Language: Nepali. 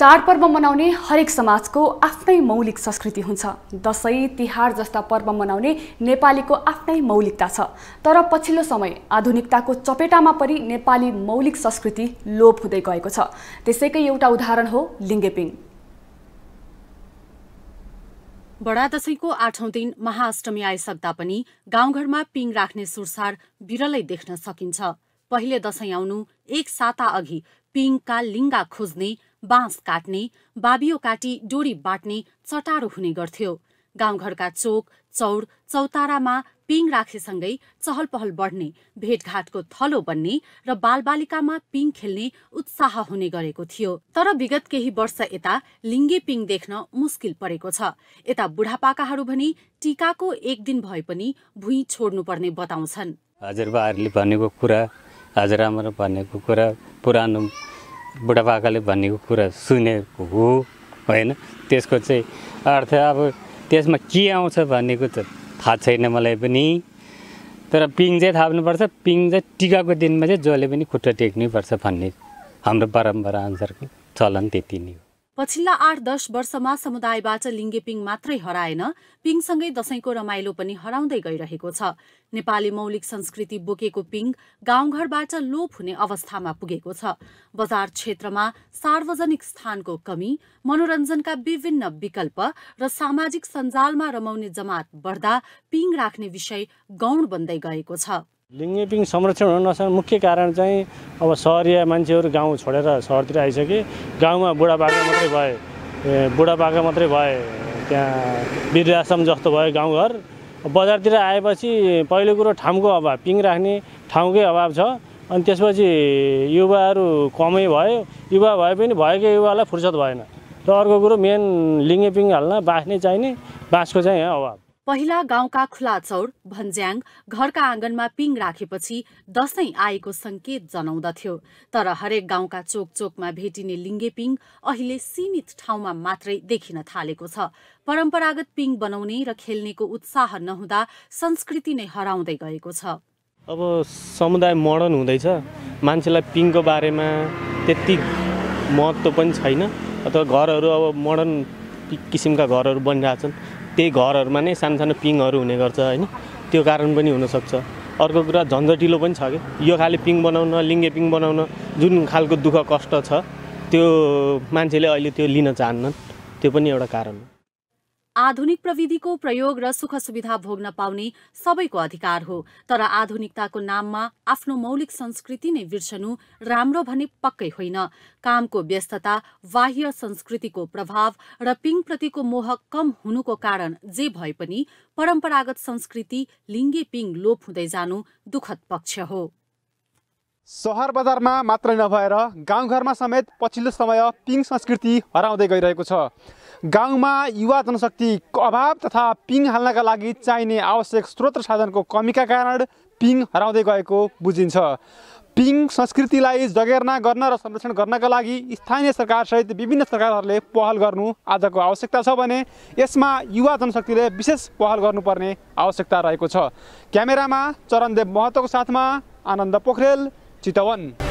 चाडपर्व मनाउने हरेक समाजको आफ्नै मौलिक संस्कृति हुन्छ दसैँ तिहार जस्ता पर्व मनाउने नेपालीको आफ्नै मौलिकता छ तर पछिल्लो समय आधुनिकताको चपेटामा परि नेपाली मौलिक संस्कृति लोप हुँदै गएको छ त्यसैकै एउटा उदाहरण हो लिङ्गेपिङ बडा दशैंको आठौँ दिन महाअष्टमी आइसक्दा पनि गाउँघरमा पिङ राख्ने सुरसार बिरलै देख्न सकिन्छ पहिले दशैं आउनु एक साता अघि पिङका लिङ्गा खोज्ने बाँस काट्ने बाबियो काटी डोरी बाट्ने चटारो हुने गर्थ्यो गाउँघरका चोक चौर चौतारामा पिङ राखेसँगै चहल पहल बढ्ने भेटघाटको थलो बन्ने र बालबालिकामा पिङ खेल्ने उत्साह हुने गरेको थियो तर विगत केही वर्ष यता लिङ्गे पिङ देख्न मुस्किल परेको छ यता बुढापाकाहरू भने टिकाको एक दिन भए पनि भुइँ छोड्नुपर्ने बताउँछन् हजुरबाहरूले भनेको कुरा हजुरआमा भनेको कुरा पुरानो बुढापाकाले भनेको कुरा सुनेको हो होइन त्यसको चाहिँ अर्थ अब त्यसमा के आउँछ भनेको त थाहा छैन मलाई पनि तर पिङ चाहिँ थाप्नुपर्छ पिङ चाहिँ टिकाको दिनमा चाहिँ जसले पनि खुट्टा टेक्नैपर्छ भन्ने हाम्रो परम्परा अनुसारको चलन त्यति नै हो पछिल्ला आठ दश वर्षमा समुदायबाट लिङ्गे पिङ मात्रै हराएन पिङसँगै दशैंको रमाइलो पनि हराउँदै गइरहेको छ नेपाली मौलिक संस्कृति बोकेको पिङ गाउँघरबाट लोप हुने अवस्थामा पुगेको छ बजार क्षेत्रमा सार्वजनिक स्थानको कमी मनोरञ्जनका विभिन्न विकल्प र सामाजिक सञ्जालमा रमाउने जमात बढ्दा पिङ राख्ने विषय गौण बन्दै गएको छ लिङ्गेपिङ संरक्षण हुन नसक्ने मुख्य कारण चाहिँ अब सहरिया मान्छेहरू गाउँ छोडेर सहरतिर आइसके गाउँमा बुढापाका मात्रै भए बुढापाका मात्रै भए त्यहाँ वृद्धाश्रम जस्तो भयो गाउँघर बजारतिर आएपछि पहिलो कुरो ठाउँको अभाव पिङ राख्ने ठाउँकै अभाव छ अनि त्यसपछि युवाहरू कमै भयो युवा भए पनि भएकै युवालाई फुर्सद भएन र अर्को कुरो मेन लिङ्गेपिङ हाल्न बाँस नै चाहिने बाँसको चाहिँ यहाँ अभाव पहिला गाउँका खुला चौर भन्ज्याङ घरका आँगनमा पिङ राखेपछि दसैँ आएको सङ्केत जनाउँदथ्यो तर हरेक गाउँका चोक चोकमा भेटिने लिङ्गे पिङ अहिले सीमित ठाउँमा मात्रै देखिन थालेको छ परम्परागत पिङ बनाउने र खेल्नेको उत्साह नहुँदा संस्कृति नै हराउँदै गएको छ अब समुदाय मोडर्न हुँदैछ मान्छेलाई पिङको बारेमा त्यति महत्त्व पनि छैन अथवा घरहरू अब मोडर्न किसिमका घरहरू बनिरहेछन् त्यही घरहरूमा नै सानो सानो पिङहरू हुने गर्छ होइन त्यो कारण पनि हुनसक्छ अर्को कुरा झन्झटिलो पनि छ कि यो खाले पिङ बनाउन लिङ्गे पिङ बनाउन जुन खालको दुःख कष्ट छ त्यो मान्छेले अहिले त्यो लिन चाहन्नन् त्यो पनि एउटा कारण हो आधुनिक प्रविधिको प्रयोग र सुख सुविधा भोग्न पाउने सबैको अधिकार हो तर आधुनिकताको नाममा आफ्नो मौलिक संस्कृति नै बिर्सनु राम्रो भने पक्कै होइन कामको व्यस्तता बाह्य संस्कृतिको प्रभाव र पिङप्रतिको मोह कम हुनुको कारण जे भए पनि परम्परागत संस्कृति लिङ्गे पिङ लोप हुँदै जानु दुखद पक्ष हो सहर बजारमा मात्रै नभएर गाउँघरमा समेत पछिल्लो समय पिङ संस्कृति हराउँदै गइरहेको छ गाउँमा युवा जनशक्ति अभाव तथा पिङ हाल्नका लागि चाहिने आवश्यक स्रोत साधनको कमीका कारण पिङ हराउँदै गएको बुझिन्छ पिङ संस्कृतिलाई जगेर्ना गर्न र संरक्षण गर्नका लागि स्थानीय सरकारसहित विभिन्न सरकारहरूले पहल गर्नु आजको आवश्यकता छ भने यसमा युवा जनशक्तिले विशेष पहल गर्नुपर्ने आवश्यकता रहेको छ क्यामेरामा चरणदेव महतोको साथमा आनन्द पोखरेल चितवन